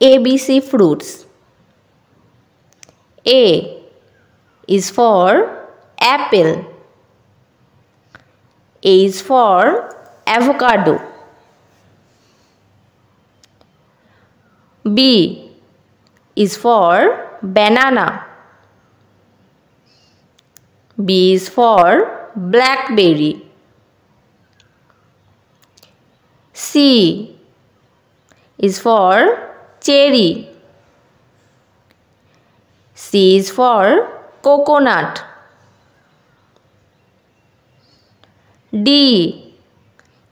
ABC fruits. A is for apple. A is for avocado. B is for banana. B is for blackberry. C is for cherry. C is for coconut. D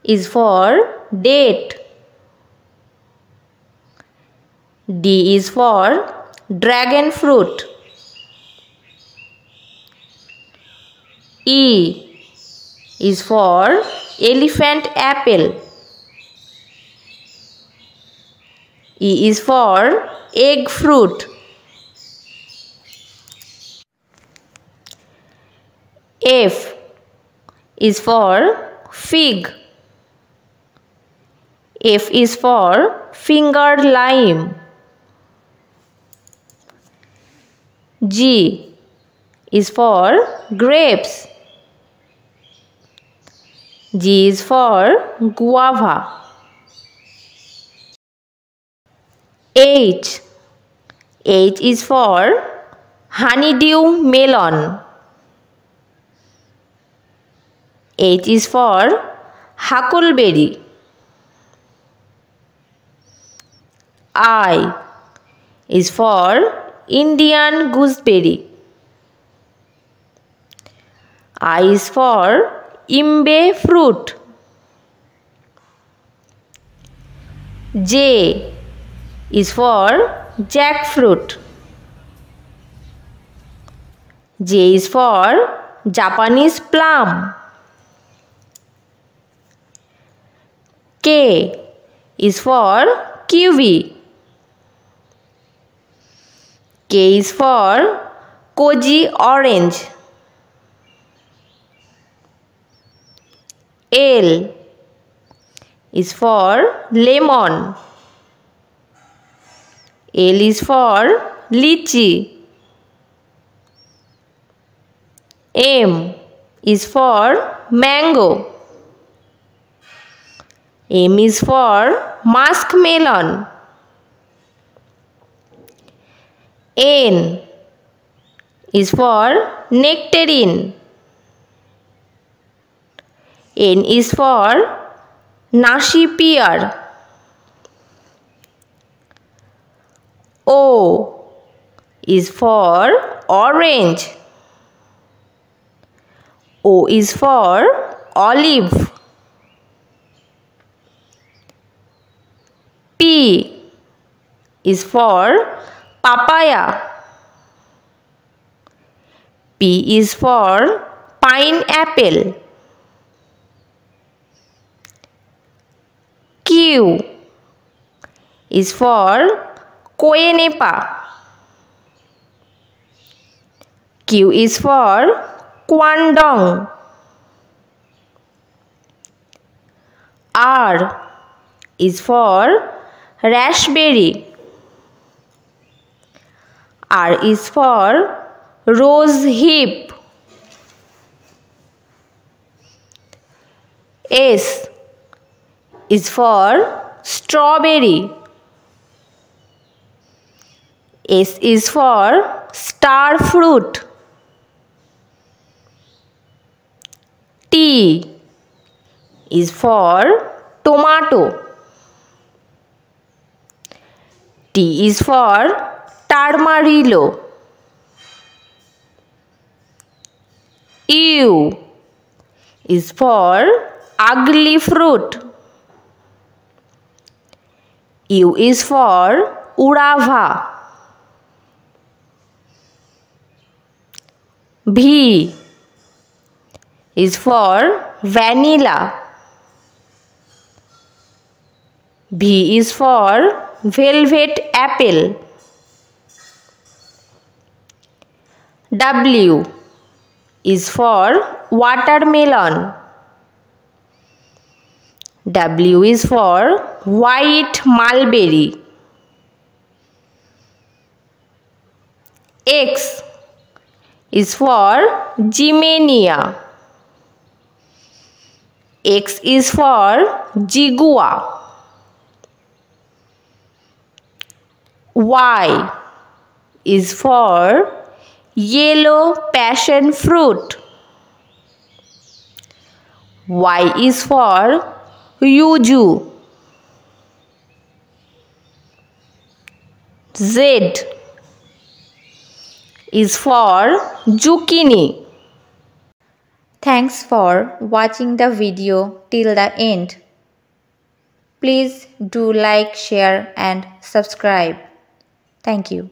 is for date. D is for dragon fruit. E is for elephant apple. E is for egg fruit. F is for fig. F is for finger lime. G is for grapes. G is for guava. H. H is for honeydew melon. H is for huckleberry. I is for Indian gooseberry. I is for imbe fruit. J is for jackfruit. J is for Japanese plum. K is for kiwi. K is for koji orange. L is for lemon. L is for litchi. M is for mango. M is for mask melon. N is for nectarine. N is for nashi pear. O is for orange. O is for olive. P is for papaya. P is for pineapple. Q is for quenepa Q is for quandong R is for raspberry R is for rose hip S is for strawberry S is for star fruit. T is for tomato. T is for tamarillo. U is for ugly fruit. U is for urava. B is for vanilla. B is for velvet apple. W is for watermelon. W is for white mulberry. X is for Gymenia. X is for Jigua. Y is for yellow passion fruit. Y is for yuju. Z is for zucchini. Thanks for watching the video till the end. Please do like, share and subscribe. Thank you.